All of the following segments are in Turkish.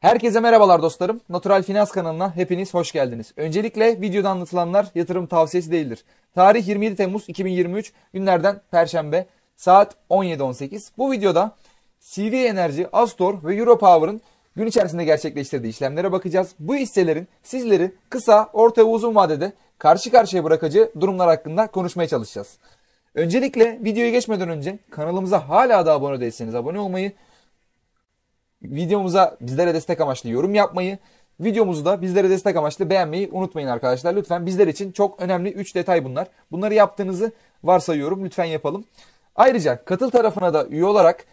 Herkese merhabalar dostlarım. Natural Finans kanalına hepiniz hoş geldiniz. Öncelikle videoda anlatılanlar yatırım tavsiyesi değildir. Tarih 27 Temmuz 2023 günlerden Perşembe saat 17.18. Bu videoda CV Enerji, Astor ve Europower'ın gün içerisinde gerçekleştirdiği işlemlere bakacağız. Bu hisselerin sizleri kısa, orta ve uzun vadede karşı karşıya bırakacağı durumlar hakkında konuşmaya çalışacağız. Öncelikle videoya geçmeden önce kanalımıza hala da abone değilseniz abone olmayı, videomuza bizlere destek amaçlı yorum yapmayı, videomuzu da bizlere destek amaçlı beğenmeyi unutmayın arkadaşlar. Lütfen bizler için çok önemli 3 detay bunlar. Bunları yaptığınızı varsayıyorum. Lütfen yapalım. Ayrıca katıl tarafına da üye olarak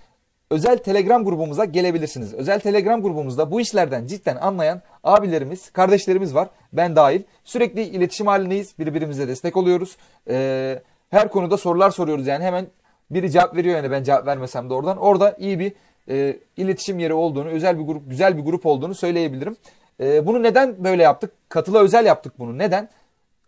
özel Telegram grubumuza gelebilirsiniz. Özel Telegram grubumuzda bu işlerden cidden anlayan abilerimiz, kardeşlerimiz var. Ben dahil. Sürekli iletişim halindeyiz. Birbirimize destek oluyoruz. Ee, her konuda sorular soruyoruz yani hemen biri cevap veriyor yani ben cevap vermesem de oradan. Orada iyi bir e, iletişim yeri olduğunu, özel bir grup, güzel bir grup olduğunu söyleyebilirim. E, bunu neden böyle yaptık? Katıla özel yaptık bunu. Neden?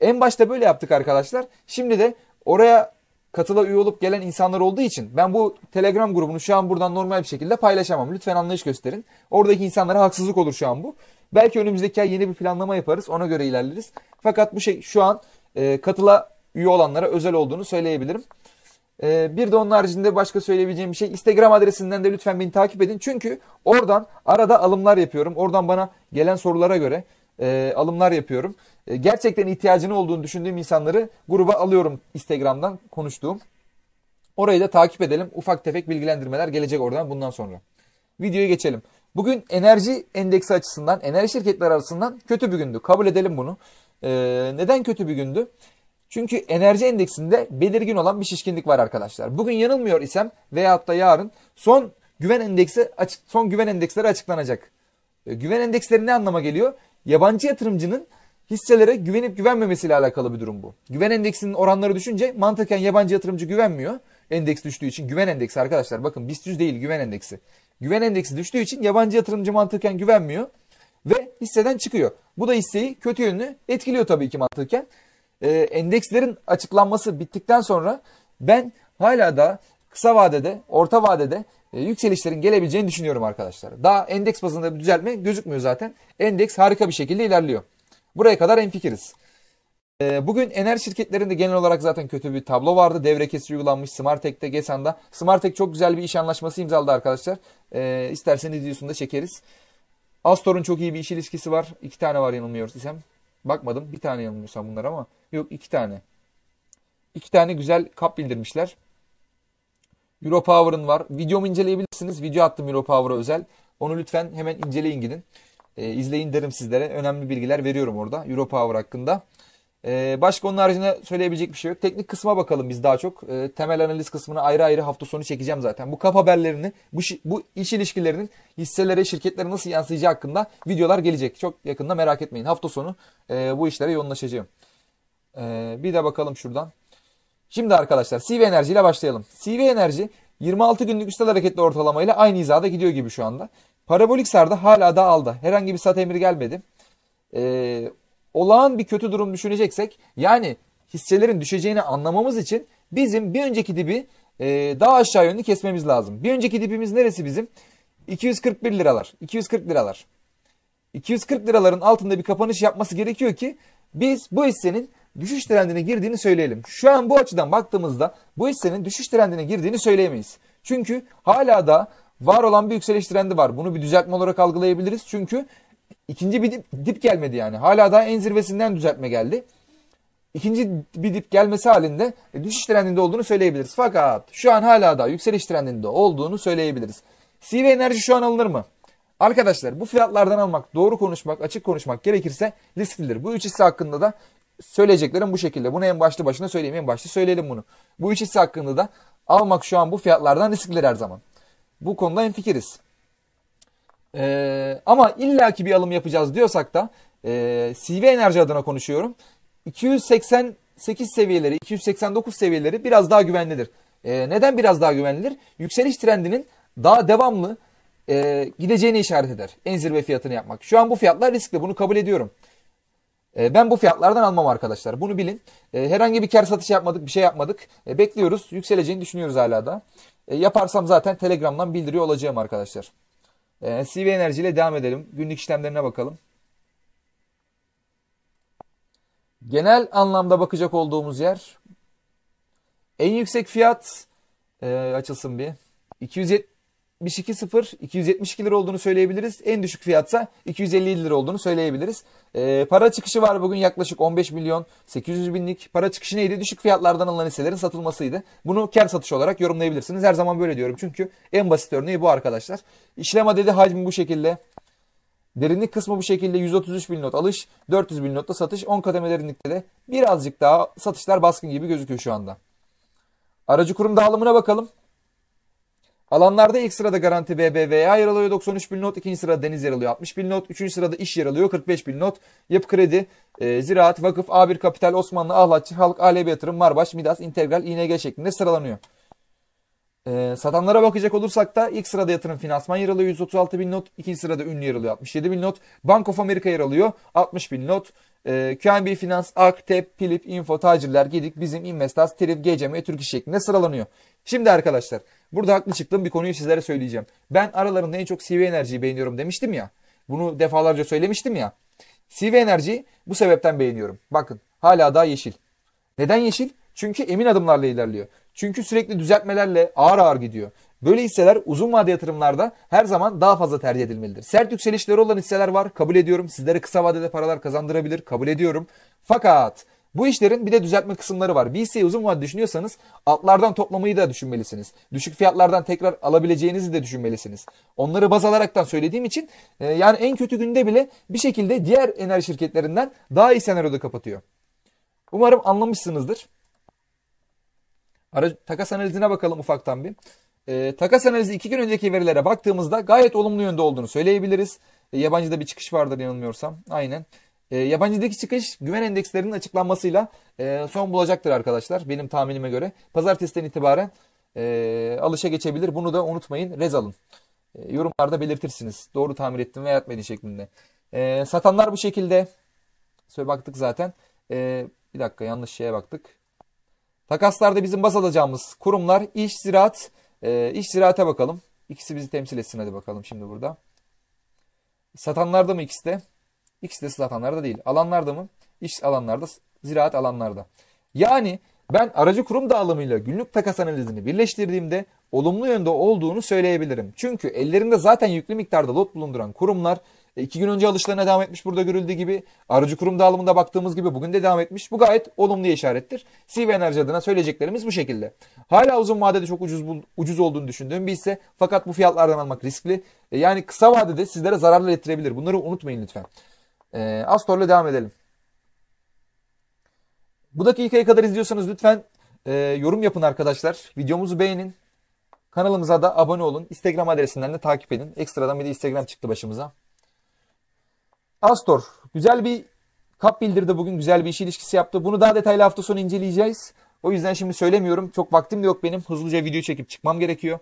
En başta böyle yaptık arkadaşlar. Şimdi de oraya katıla üye olup gelen insanlar olduğu için ben bu Telegram grubunu şu an buradan normal bir şekilde paylaşamam. Lütfen anlayış gösterin. Oradaki insanlara haksızlık olur şu an bu. Belki önümüzdeki ay yeni bir planlama yaparız. Ona göre ilerleriz. Fakat bu şey şu an e, katıla üye olanlara özel olduğunu söyleyebilirim. Ee, bir de onun haricinde başka söyleyebileceğim bir şey. Instagram adresinden de lütfen beni takip edin. Çünkü oradan arada alımlar yapıyorum. Oradan bana gelen sorulara göre e, alımlar yapıyorum. E, gerçekten ihtiyacını olduğunu düşündüğüm insanları gruba alıyorum Instagram'dan konuştuğum. Orayı da takip edelim. Ufak tefek bilgilendirmeler gelecek oradan bundan sonra. Videoya geçelim. Bugün enerji endeksi açısından, enerji şirketleri arasından kötü bir gündü. Kabul edelim bunu. Ee, neden kötü bir gündü? Çünkü enerji endeksinde belirgin olan bir şişkinlik var arkadaşlar. Bugün yanılmıyor isem veyahut da yarın son güven endeksi açık, son güven endeksleri açıklanacak. E, güven endeksleri ne anlama geliyor? Yabancı yatırımcının hisselere güvenip güvenmemesiyle alakalı bir durum bu. Güven endeksinin oranları düşünce mantıken yabancı yatırımcı güvenmiyor. Endeks düştüğü için güven endeksi arkadaşlar bakın BIST 100 değil güven endeksi. Güven endeksi düştüğü için yabancı yatırımcı mantıken güvenmiyor ve hisseden çıkıyor. Bu da hisseyi kötü yönünü etkiliyor tabii ki mantıken e, endekslerin açıklanması bittikten sonra ben hala da kısa vadede, orta vadede e, yükselişlerin gelebileceğini düşünüyorum arkadaşlar. Daha endeks bazında bir düzeltme gözükmüyor zaten. Endeks harika bir şekilde ilerliyor. Buraya kadar enfikiriz. E, ee, bugün enerji şirketlerinde genel olarak zaten kötü bir tablo vardı. Devre kesi uygulanmış Smartek'te, Gesan'da. Smartek çok güzel bir iş anlaşması imzaladı arkadaşlar. E, isterseniz videosunu da çekeriz. Astor'un çok iyi bir iş ilişkisi var. İki tane var yanılmıyoruz isem. Bakmadım bir tane yanılmıyorsam bunlar ama yok iki tane. İki tane güzel kap bildirmişler. Europower'ın var. Videomu inceleyebilirsiniz. Video attım Europower'a özel. Onu lütfen hemen inceleyin gidin. E, izleyin derim sizlere. Önemli bilgiler veriyorum orada Europower hakkında. Ee, başka onun haricinde söyleyebilecek bir şey yok. Teknik kısma bakalım biz daha çok. Ee, temel analiz kısmını ayrı ayrı hafta sonu çekeceğim zaten. Bu kap haberlerini, bu, bu iş ilişkilerinin hisselere, şirketlere nasıl yansıyacağı hakkında videolar gelecek. Çok yakında merak etmeyin. Hafta sonu e, bu işlere yoğunlaşacağım. Ee, bir de bakalım şuradan. Şimdi arkadaşlar CV Enerji ile başlayalım. CV Enerji 26 günlük üstel hareketli ortalamayla aynı hizada gidiyor gibi şu anda. Parabolik sarda hala da alda. Herhangi bir sat emri gelmedi. E, olağan bir kötü durum düşüneceksek yani hisselerin düşeceğini anlamamız için bizim bir önceki dibi e, daha aşağı yönlü kesmemiz lazım. Bir önceki dibimiz neresi bizim? 241 liralar. 240 liralar. 240 liraların altında bir kapanış yapması gerekiyor ki biz bu hissenin düşüş trendine girdiğini söyleyelim. Şu an bu açıdan baktığımızda bu hissenin düşüş trendine girdiğini söyleyemeyiz. Çünkü hala da var olan bir yükseliş trendi var. Bunu bir düzeltme olarak algılayabiliriz. Çünkü İkinci bir dip, dip gelmedi yani. Hala daha en zirvesinden düzeltme geldi. İkinci bir dip gelmesi halinde e, düşüş trendinde olduğunu söyleyebiliriz. Fakat şu an hala daha yükseliş trendinde olduğunu söyleyebiliriz. CV enerji şu an alınır mı? Arkadaşlar bu fiyatlardan almak, doğru konuşmak, açık konuşmak gerekirse risklidir. Bu üç hisse hakkında da söyleyeceklerim bu şekilde. Bunu en başta başına söyleyeyim. En başta söyleyelim bunu. Bu üç hisse hakkında da almak şu an bu fiyatlardan risklidir her zaman. Bu konuda en fikiriz. E, ama illaki bir alım yapacağız diyorsak da e, CV enerji adına konuşuyorum. 288 seviyeleri, 289 seviyeleri biraz daha güvenlidir. E, neden biraz daha güvenlidir? Yükseliş trendinin daha devamlı e, gideceğini işaret eder. En zirve fiyatını yapmak. Şu an bu fiyatlar riskli. Bunu kabul ediyorum. E, ben bu fiyatlardan almam arkadaşlar. Bunu bilin. E, herhangi bir kar satış yapmadık. Bir şey yapmadık. E, bekliyoruz. Yükseleceğini düşünüyoruz hala da. E, yaparsam zaten Telegram'dan bildiriyor olacağım arkadaşlar. E, ee, CV Enerji ile devam edelim. Günlük işlemlerine bakalım. Genel anlamda bakacak olduğumuz yer en yüksek fiyat e, açılsın bir. 270 5-2-0 272 lira olduğunu söyleyebiliriz. En düşük fiyatsa 250 lira olduğunu söyleyebiliriz. E, para çıkışı var bugün yaklaşık 15 milyon 800 binlik. Para çıkışı neydi? Düşük fiyatlardan alınan hisselerin satılmasıydı. Bunu kar satışı olarak yorumlayabilirsiniz. Her zaman böyle diyorum çünkü en basit örneği bu arkadaşlar. İşlem adedi hacmi bu şekilde. Derinlik kısmı bu şekilde 133 bin not alış, 400 bin notta satış. 10 kademe derinlikte de birazcık daha satışlar baskın gibi gözüküyor şu anda. Aracı kurum dağılımına bakalım. Alanlarda ilk sırada Garanti BBVA yer alıyor 93 bin not. ikinci sırada Deniz yer alıyor 60 bin not. Üçüncü sırada iş yer alıyor 45 bin not. Yapı Kredi, e, Ziraat, Vakıf, A1 Kapital, Osmanlı, Ahlatçı, Halk, ALB Yatırım, Marbaş, Midas, İntegral, İNG şeklinde sıralanıyor. E, satanlara bakacak olursak da ilk sırada yatırım finansman yer alıyor 136 bin not. ikinci sırada ünlü yer alıyor 67 bin not. Bank of America yer alıyor 60 bin not. E, QNB Finans, Ak, Tep, Pilip, Info, Tacirler, gidik Bizim, Investaz, Trif, GCM, e, Türk şeklinde sıralanıyor. Şimdi arkadaşlar Burada haklı çıktığım bir konuyu sizlere söyleyeceğim. Ben aralarında en çok CV enerjiyi beğeniyorum demiştim ya. Bunu defalarca söylemiştim ya. CV enerji bu sebepten beğeniyorum. Bakın hala daha yeşil. Neden yeşil? Çünkü emin adımlarla ilerliyor. Çünkü sürekli düzeltmelerle ağır ağır gidiyor. Böyle hisseler uzun vade yatırımlarda her zaman daha fazla tercih edilmelidir. Sert yükselişleri olan hisseler var kabul ediyorum. Sizlere kısa vadede paralar kazandırabilir kabul ediyorum. Fakat bu işlerin bir de düzeltme kısımları var. VC uzun vadede düşünüyorsanız altlardan toplamayı da düşünmelisiniz. Düşük fiyatlardan tekrar alabileceğinizi de düşünmelisiniz. Onları baz alaraktan söylediğim için e, yani en kötü günde bile bir şekilde diğer enerji şirketlerinden daha iyi senaryoda kapatıyor. Umarım anlamışsınızdır. Ara, takas analizine bakalım ufaktan bir. E, takas analizi iki gün önceki verilere baktığımızda gayet olumlu yönde olduğunu söyleyebiliriz. E, yabancıda bir çıkış vardır yanılmıyorsam. Aynen. E, yabancıdaki çıkış güven endekslerinin açıklanmasıyla e, son bulacaktır arkadaşlar benim tahminime göre. Pazartesiden itibaren e, alışa geçebilir. Bunu da unutmayın. Rez alın. E, yorumlarda belirtirsiniz. Doğru tahmin ettim veya etmedi şeklinde. E, satanlar bu şekilde. Söyle baktık zaten. E, bir dakika yanlış şeye baktık. Takaslarda bizim baz alacağımız kurumlar iş, ziraat, e, iş ziraate bakalım. İkisi bizi temsil etsin hadi bakalım şimdi burada. Satanlarda mı ikisi de? İkisi de sız değil. Alanlarda mı? İş alanlarda, ziraat alanlarda. Yani ben aracı kurum dağılımıyla günlük takas analizini birleştirdiğimde olumlu yönde olduğunu söyleyebilirim. Çünkü ellerinde zaten yüklü miktarda lot bulunduran kurumlar e, iki gün önce alışlarına devam etmiş burada görüldüğü gibi. Aracı kurum dağılımında baktığımız gibi bugün de devam etmiş. Bu gayet olumlu işarettir. CV Enerji adına söyleyeceklerimiz bu şekilde. Hala uzun vadede çok ucuz ucuz olduğunu düşündüğüm bir ise fakat bu fiyatlardan almak riskli. E, yani kısa vadede sizlere zararlı getirebilir. Bunları unutmayın lütfen. E, ee, Astor'la devam edelim. Bu dakikaya kadar izliyorsanız lütfen e, yorum yapın arkadaşlar. Videomuzu beğenin. Kanalımıza da abone olun. Instagram adresinden de takip edin. Ekstradan bir de Instagram çıktı başımıza. Astor güzel bir kap bildirdi bugün. Güzel bir iş ilişkisi yaptı. Bunu daha detaylı hafta sonu inceleyeceğiz. O yüzden şimdi söylemiyorum. Çok vaktim de yok benim. Hızlıca video çekip çıkmam gerekiyor.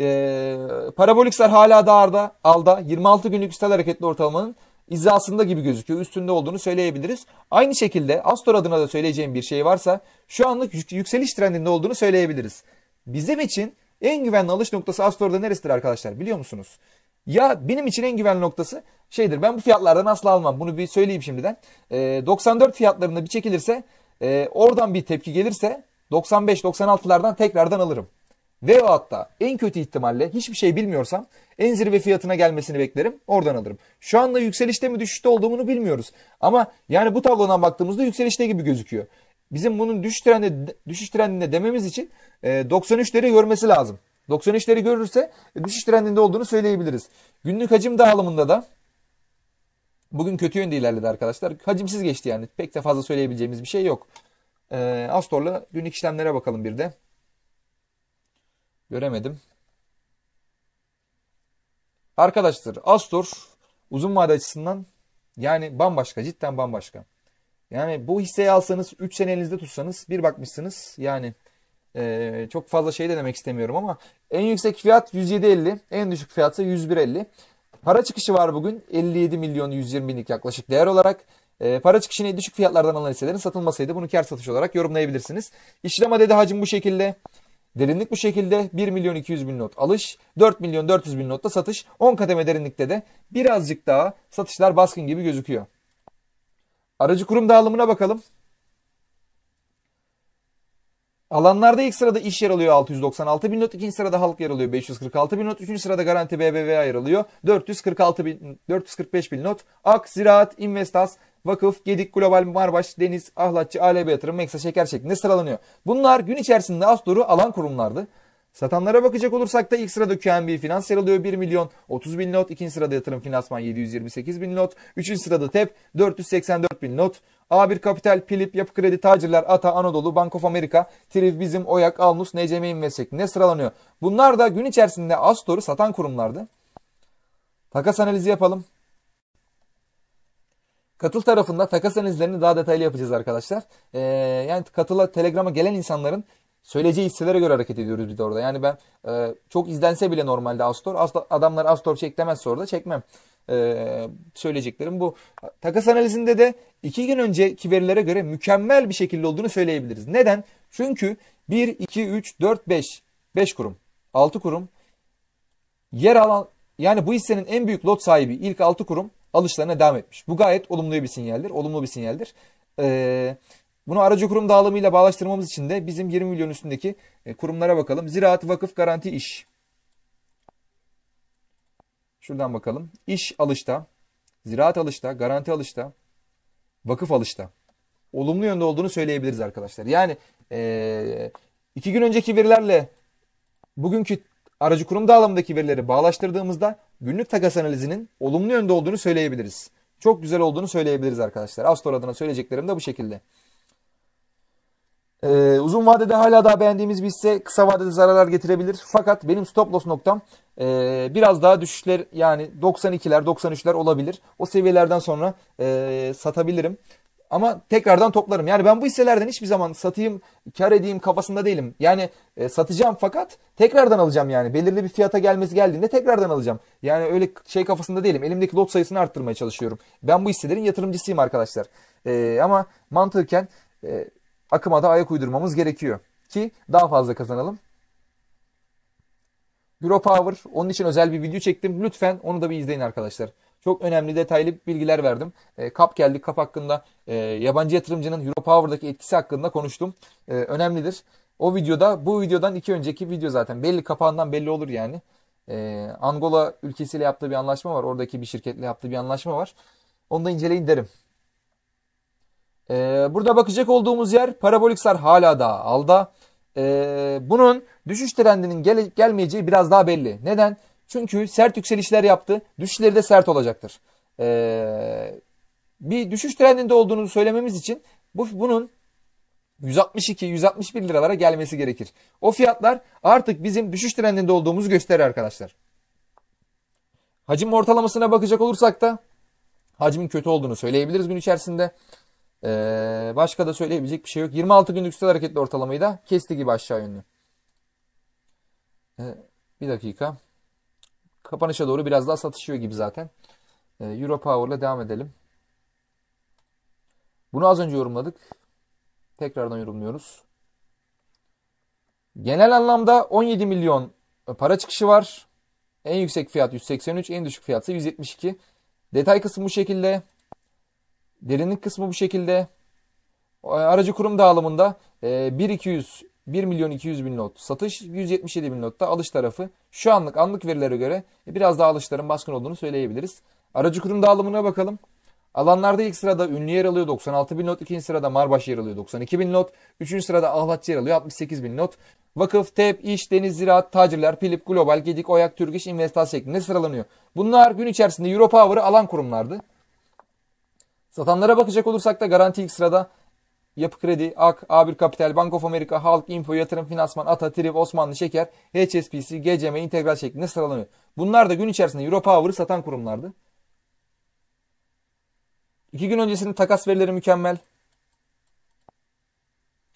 Ee, Parabolikler hala da alda. 26 günlük üstel hareketli ortalamanın izasında gibi gözüküyor. Üstünde olduğunu söyleyebiliriz. Aynı şekilde Astor adına da söyleyeceğim bir şey varsa şu anlık yükseliş trendinde olduğunu söyleyebiliriz. Bizim için en güvenli alış noktası Astor'da neresidir arkadaşlar biliyor musunuz? Ya benim için en güvenli noktası şeydir ben bu fiyatlardan asla almam bunu bir söyleyeyim şimdiden. E, ee, 94 fiyatlarında bir çekilirse e, oradan bir tepki gelirse 95-96'lardan tekrardan alırım. Ve hatta en kötü ihtimalle hiçbir şey bilmiyorsam en zirve fiyatına gelmesini beklerim. Oradan alırım. Şu anda yükselişte mi düşüşte olduğunu bilmiyoruz. Ama yani bu tablodan baktığımızda yükselişte gibi gözüküyor. Bizim bunun düşüş trendi düşüş trendinde dememiz için 93'leri e, görmesi lazım. 93'leri görürse e, düşüş trendinde olduğunu söyleyebiliriz. Günlük hacim dağılımında da bugün kötü yönde ilerledi arkadaşlar. Hacimsiz geçti yani. Pek de fazla söyleyebileceğimiz bir şey yok. E, Astor'la günlük işlemlere bakalım bir de. Göremedim. Arkadaşlar Astor uzun vade açısından yani bambaşka cidden bambaşka. Yani bu hisseyi alsanız 3 sene elinizde tutsanız bir bakmışsınız yani e, çok fazla şey de demek istemiyorum ama en yüksek fiyat 107.50 en düşük fiyatsa 101.50. Para çıkışı var bugün 57 milyon 120 binlik yaklaşık değer olarak. E, para çıkışını düşük fiyatlardan alan hisselerin satılmasaydı bunu kar satış olarak yorumlayabilirsiniz. İşlem adedi hacim bu şekilde. Derinlik bu şekilde 1 milyon 200 bin not alış, 4 milyon 400 bin notta satış, 10 kademe derinlikte de birazcık daha satışlar baskın gibi gözüküyor. Aracı kurum dağılımına bakalım. Alanlarda ilk sırada iş yer alıyor 696 bin not, ikinci sırada halk yer alıyor 546 bin not, üçüncü sırada garanti BBVA yer alıyor 446 bin, 445 bin not, AK, Ziraat, Investas, Vakıf, Gedik, Global, Marbaş, Deniz, Ahlatçı, ALB Yatırım, Meksa Şeker şeklinde sıralanıyor. Bunlar gün içerisinde az doğru alan kurumlardı. Satanlara bakacak olursak da ilk sırada QNB Finans yer alıyor 1 milyon 30 bin not. ikinci sırada yatırım finansman 728 bin not. Üçüncü sırada TEP 484 bin not. A1 Kapital, Pilip, Yapı Kredi, Tacirler, ATA, Anadolu, Bank of America, Triv, Bizim, Oyak, Alnus, NCM Invest şeklinde sıralanıyor. Bunlar da gün içerisinde az doğru satan kurumlardı. Takas analizi yapalım. Katıl tarafında takas analizlerini daha detaylı yapacağız arkadaşlar. Ee, yani katıla Telegram'a gelen insanların söyleyeceği hisselere göre hareket ediyoruz biz de orada. Yani ben e, çok izlense bile normalde Astor. Astor adamlar Astor çek demezse orada çekmem. Ee, söyleyeceklerim bu. Takas analizinde de iki gün önceki verilere göre mükemmel bir şekilde olduğunu söyleyebiliriz. Neden? Çünkü 1, 2, 3, 4, 5. 5 kurum. 6 kurum. Yer alan yani bu hissenin en büyük lot sahibi ilk 6 kurum alışlarına devam etmiş. Bu gayet olumlu bir sinyaldir. Olumlu bir sinyaldir. Ee, bunu aracı kurum dağılımıyla bağlaştırmamız için de bizim 20 milyon üstündeki e, kurumlara bakalım. Ziraat, Vakıf, Garanti, İş. Şuradan bakalım. İş alışta, ziraat alışta, garanti alışta, vakıf alışta. Olumlu yönde olduğunu söyleyebiliriz arkadaşlar. Yani e, iki gün önceki verilerle bugünkü aracı kurum dağılımındaki verileri bağlaştırdığımızda günlük takas analizinin olumlu yönde olduğunu söyleyebiliriz. Çok güzel olduğunu söyleyebiliriz arkadaşlar. Astor adına söyleyeceklerim de bu şekilde. Ee, uzun vadede hala daha beğendiğimiz bir hisse kısa vadede zararlar getirebilir. Fakat benim stop loss noktam e, biraz daha düşüşler yani 92'ler 93'ler olabilir. O seviyelerden sonra e, satabilirim ama tekrardan toplarım. Yani ben bu hisselerden hiçbir zaman satayım, kar edeyim kafasında değilim. Yani e, satacağım fakat tekrardan alacağım yani. Belirli bir fiyata gelmesi geldiğinde tekrardan alacağım. Yani öyle şey kafasında değilim. Elimdeki lot sayısını arttırmaya çalışıyorum. Ben bu hisselerin yatırımcısıyım arkadaşlar. E, ama mantıken e, akıma da ayak uydurmamız gerekiyor. Ki daha fazla kazanalım. Europower onun için özel bir video çektim. Lütfen onu da bir izleyin arkadaşlar çok önemli detaylı bilgiler verdim. E, kap geldik kap hakkında e, yabancı yatırımcının Europower'daki etkisi hakkında konuştum. E, önemlidir. O videoda bu videodan iki önceki video zaten belli kapağından belli olur yani. E, Angola ülkesiyle yaptığı bir anlaşma var. Oradaki bir şirketle yaptığı bir anlaşma var. Onu da inceleyin derim. E, burada bakacak olduğumuz yer parabolik sar hala da alda. E, bunun düşüş trendinin gele, gelmeyeceği biraz daha belli. Neden? Çünkü sert yükselişler yaptı. Düşüşleri de sert olacaktır. Ee, bir düşüş trendinde olduğunu söylememiz için bu, bunun 162-161 liralara gelmesi gerekir. O fiyatlar artık bizim düşüş trendinde olduğumuzu gösterir arkadaşlar. Hacim ortalamasına bakacak olursak da hacmin kötü olduğunu söyleyebiliriz gün içerisinde. Ee, başka da söyleyebilecek bir şey yok. 26 günlük stel hareketli ortalamayı da kesti gibi aşağı yönlü. Ee, bir dakika. Kapanışa doğru biraz daha satışıyor gibi zaten. Ee, Euro Power'la devam edelim. Bunu az önce yorumladık. Tekrardan yorumluyoruz. Genel anlamda 17 milyon para çıkışı var. En yüksek fiyat 183, en düşük fiyatsa 172. Detay kısmı bu şekilde. Derinlik kısmı bu şekilde. Ee, aracı kurum dağılımında 1.200 ee, 1 milyon 200 bin lot satış, 177 bin lot alış tarafı. Şu anlık anlık verilere göre e, biraz daha alışların baskın olduğunu söyleyebiliriz. Aracı kurum dağılımına bakalım. Alanlarda ilk sırada Ünlü yer alıyor 96 bin not, ikinci sırada Marbaş yer alıyor 92 bin not, üçüncü sırada Ahlatçı yer alıyor 68 bin not. Vakıf, TEP, İş, Deniz, Ziraat, Tacirler, Pilip, Global, Gedik, Oyak, Türgiş, Investas şeklinde sıralanıyor. Bunlar gün içerisinde Europower'ı alan kurumlardı. Satanlara bakacak olursak da Garanti ilk sırada Yapı Kredi, AK, A1 Kapital, Bank of America, Halk, Info, Yatırım, Finansman, ATA, TRİV, Osmanlı, Şeker, HSBC, GCM, İntegral şeklinde sıralanıyor. Bunlar da gün içerisinde Europower'ı satan kurumlardı. İki gün öncesinin takas verileri mükemmel.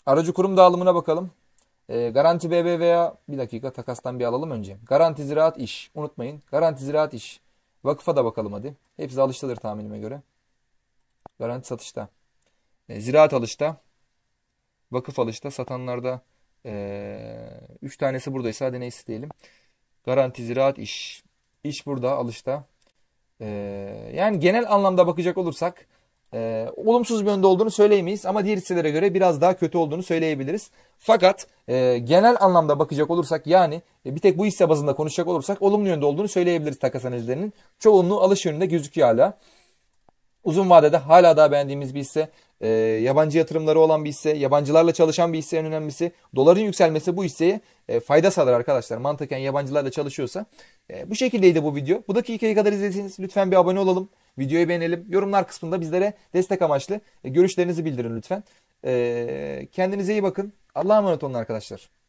Aracı kurum dağılımına bakalım. E, Garanti BBVA bir dakika takastan bir alalım önce. Garanti Ziraat İş unutmayın. Garanti Ziraat İş. Vakıfa da bakalım hadi. Hepsi alıştılır tahminime göre. Garanti satışta. E, ziraat alışta, vakıf alışta, satanlarda e, üç tanesi buradaysa hadi neyse diyelim. Garanti, ziraat, iş. İş burada, alışta. E, yani genel anlamda bakacak olursak e, olumsuz bir yönde olduğunu söyleyemeyiz ama diğer hisselere göre biraz daha kötü olduğunu söyleyebiliriz. Fakat e, genel anlamda bakacak olursak yani e, bir tek bu hisse bazında konuşacak olursak olumlu yönde olduğunu söyleyebiliriz takas analizlerinin. Çoğunluğu alış yönünde gözüküyor hala. Uzun vadede hala daha beğendiğimiz bir hisse e, yabancı yatırımları olan bir hisse, yabancılarla çalışan bir hisse en önemlisi. Doların yükselmesi bu hisseye e, fayda sağlar arkadaşlar. Mantıken yabancılarla çalışıyorsa. E, bu şekildeydi bu video. Bu dakikaya kadar izlediyseniz lütfen bir abone olalım. Videoyu beğenelim. Yorumlar kısmında bizlere destek amaçlı e, görüşlerinizi bildirin lütfen. E, kendinize iyi bakın. Allah'a emanet olun arkadaşlar.